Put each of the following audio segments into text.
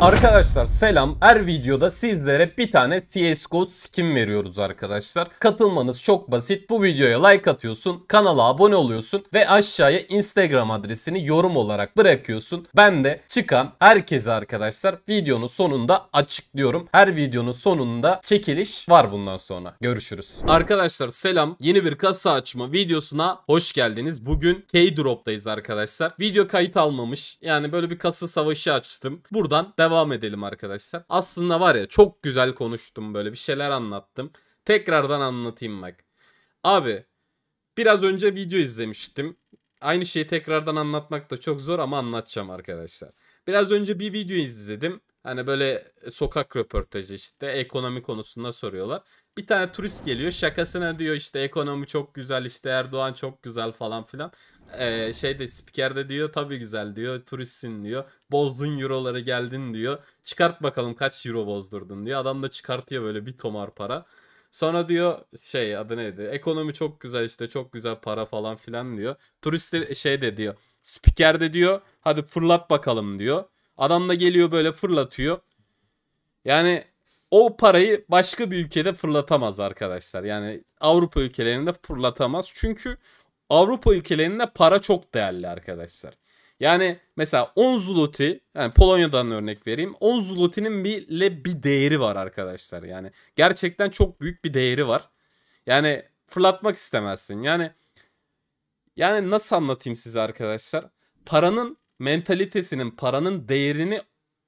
Arkadaşlar selam. Her videoda sizlere bir tane CSGO skin veriyoruz arkadaşlar. Katılmanız çok basit. Bu videoya like atıyorsun, kanala abone oluyorsun ve aşağıya Instagram adresini yorum olarak bırakıyorsun. Ben de çıkan herkese arkadaşlar videonun sonunda açıklıyorum. Her videonun sonunda çekiliş var bundan sonra. Görüşürüz. Arkadaşlar selam. Yeni bir kasa açma videosuna hoş geldiniz. Bugün K-Drop'tayız arkadaşlar. Video kayıt almamış. Yani böyle bir kasa savaşı açtım. Buradan devam edelim arkadaşlar. Aslında var ya çok güzel konuştum böyle bir şeyler anlattım. Tekrardan anlatayım bak. Abi biraz önce video izlemiştim. Aynı şeyi tekrardan anlatmak da çok zor ama anlatacağım arkadaşlar. Biraz önce bir video izledim. Hani böyle sokak röportajı işte ekonomi konusunda soruyorlar. Bir tane turist geliyor şakasına diyor işte ekonomi çok güzel işte Erdoğan çok güzel falan filan. Ee, şeyde spikerde diyor tabii güzel diyor turistsin diyor. Bozdun euroları geldin diyor. Çıkart bakalım kaç euro bozdurdun diyor. Adam da çıkartıyor böyle bir tomar para. Sonra diyor şey adı neydi? Ekonomi çok güzel işte çok güzel para falan filan diyor. Turist de şey de diyor. Spiker de diyor hadi fırlat bakalım diyor. Adam da geliyor böyle fırlatıyor. Yani o parayı başka bir ülkede fırlatamaz arkadaşlar. Yani Avrupa ülkelerinde fırlatamaz. Çünkü Avrupa ülkelerinde para çok değerli arkadaşlar. Yani mesela 10 zloty yani Polonya'dan örnek vereyim. 10 zloty'nin bile bir değeri var arkadaşlar. Yani gerçekten çok büyük bir değeri var. Yani fırlatmak istemezsin. Yani yani nasıl anlatayım size arkadaşlar? Paranın mentalitesinin, paranın değerini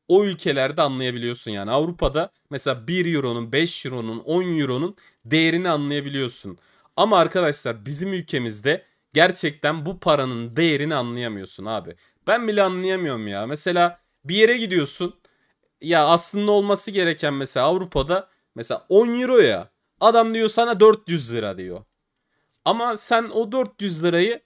o ülkelerde anlayabiliyorsun yani. Avrupa'da mesela 1 euronun, 5 euronun, 10 euronun değerini anlayabiliyorsun. Ama arkadaşlar bizim ülkemizde gerçekten bu paranın değerini anlayamıyorsun abi. Ben bile anlayamıyorum ya. Mesela bir yere gidiyorsun. Ya aslında olması gereken mesela Avrupa'da mesela 10 euro ya. Adam diyor sana 400 lira diyor. Ama sen o 400 lirayı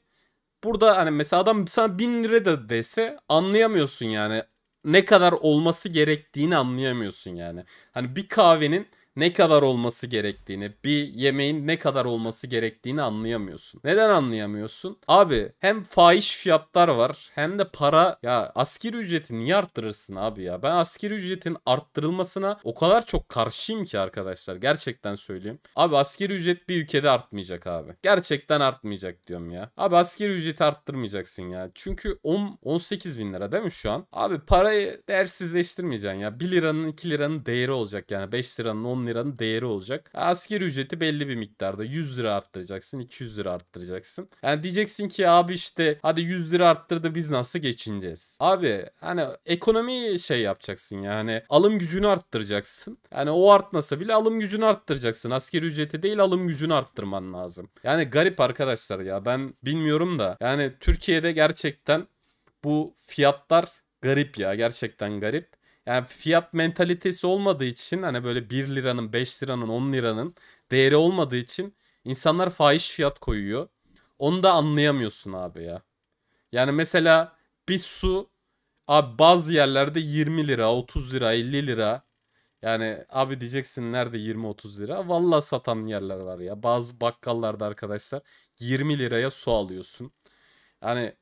burada hani mesela adam sana 1000 lira da dese anlayamıyorsun yani ne kadar olması gerektiğini anlayamıyorsun yani. Hani bir kahvenin ne kadar olması gerektiğini, bir yemeğin ne kadar olması gerektiğini anlayamıyorsun. Neden anlayamıyorsun? Abi hem faiz fiyatlar var hem de para ya asgari ücreti niye arttırırsın abi ya? Ben asgari ücretin arttırılmasına o kadar çok karşıyım ki arkadaşlar. Gerçekten söyleyeyim. Abi asgari ücret bir ülkede artmayacak abi. Gerçekten artmayacak diyorum ya. Abi asgari ücreti arttırmayacaksın ya. Çünkü 10, 18 bin lira değil mi şu an? Abi parayı değersizleştirmeyeceksin ya. 1 liranın 2 liranın değeri olacak yani. 5 liranın 10 10 liranın değeri olacak. Asker ücreti belli bir miktarda 100 lira arttıracaksın 200 lira arttıracaksın. Yani diyeceksin ki abi işte hadi 100 lira arttırdı biz nasıl geçineceğiz? Abi hani ekonomi şey yapacaksın yani alım gücünü arttıracaksın. Yani o artmasa bile alım gücünü arttıracaksın. Asker ücreti değil alım gücünü arttırman lazım. Yani garip arkadaşlar ya ben bilmiyorum da yani Türkiye'de gerçekten bu fiyatlar garip ya gerçekten garip yani fiyat mentalitesi olmadığı için hani böyle 1 liranın 5 liranın 10 liranın değeri olmadığı için insanlar fahiş fiyat koyuyor. Onu da anlayamıyorsun abi ya. Yani mesela bir su abi bazı yerlerde 20 lira, 30 lira, 50 lira. Yani abi diyeceksin nerede 20-30 lira? Vallahi satan yerler var ya. Bazı bakkallarda arkadaşlar 20 liraya su alıyorsun. Yani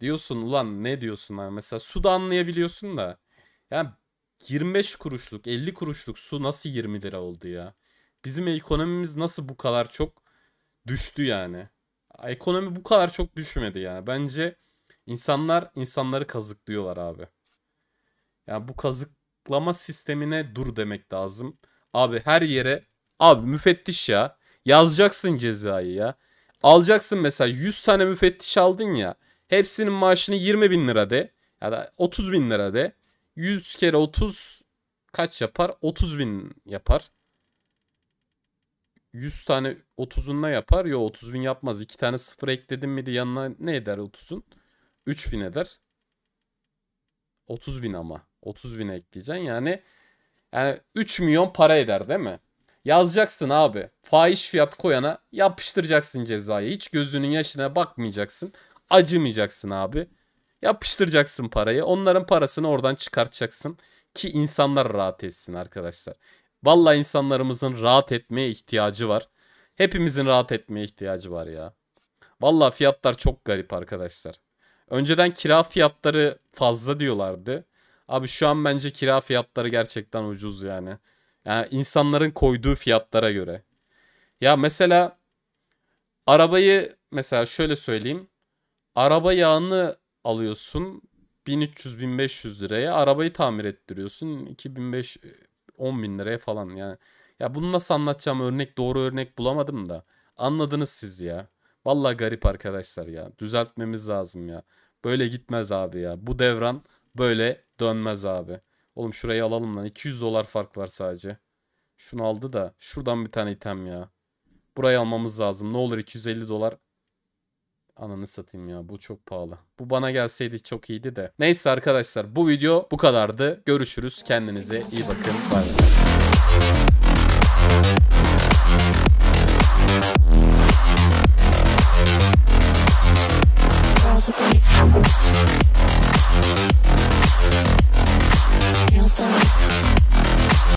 diyorsun ulan ne diyorsun ha? Mesela su da anlayabiliyorsun da. Yani 25 kuruşluk 50 kuruşluk su nasıl 20 lira oldu ya? Bizim ekonomimiz nasıl bu kadar çok düştü yani? Ekonomi bu kadar çok düşmedi yani. Bence insanlar insanları kazıklıyorlar abi. Yani bu kazıklama sistemine dur demek lazım. Abi her yere abi müfettiş ya. Yazacaksın cezayı ya. Alacaksın mesela 100 tane müfettiş aldın ya. Hepsinin maaşını 20 bin lira de. Ya da 30 bin lira de. 100 kere 30 kaç yapar? 30 bin yapar. 100 tane 30'unla yapar. Yo 30 bin yapmaz. 2 tane 0 ekledim miydi yanına ne eder 30'un? 3 bin eder. 30 bin ama. 30 bin ekleyeceksin yani. Yani 3 milyon para eder değil mi? Yazacaksın abi. Fahiş fiyat koyana yapıştıracaksın cezayı. Hiç gözünün yaşına bakmayacaksın. Acımayacaksın abi. Yapıştıracaksın parayı. Onların parasını oradan çıkartacaksın ki insanlar rahat etsin arkadaşlar. Valla insanlarımızın rahat etmeye ihtiyacı var. Hepimizin rahat etmeye ihtiyacı var ya. Valla fiyatlar çok garip arkadaşlar. Önceden kira fiyatları fazla diyorlardı. Abi şu an bence kira fiyatları gerçekten ucuz yani. Yani insanların koyduğu fiyatlara göre. Ya mesela arabayı mesela şöyle söyleyeyim. Araba yağını alıyorsun 1300-1500 liraya arabayı tamir ettiriyorsun 2500 10 bin liraya falan yani. Ya bunu nasıl anlatacağım örnek doğru örnek bulamadım da. Anladınız siz ya. Valla garip arkadaşlar ya. Düzeltmemiz lazım ya. Böyle gitmez abi ya. Bu devran böyle dönmez abi. Oğlum şurayı alalım lan. 200 dolar fark var sadece. Şunu aldı da şuradan bir tane item ya. Burayı almamız lazım. Ne olur 250 dolar Ananı satayım ya bu çok pahalı. Bu bana gelseydi çok iyiydi de. Neyse arkadaşlar bu video bu kadardı. Görüşürüz. Kendinize iyi bakın. Bay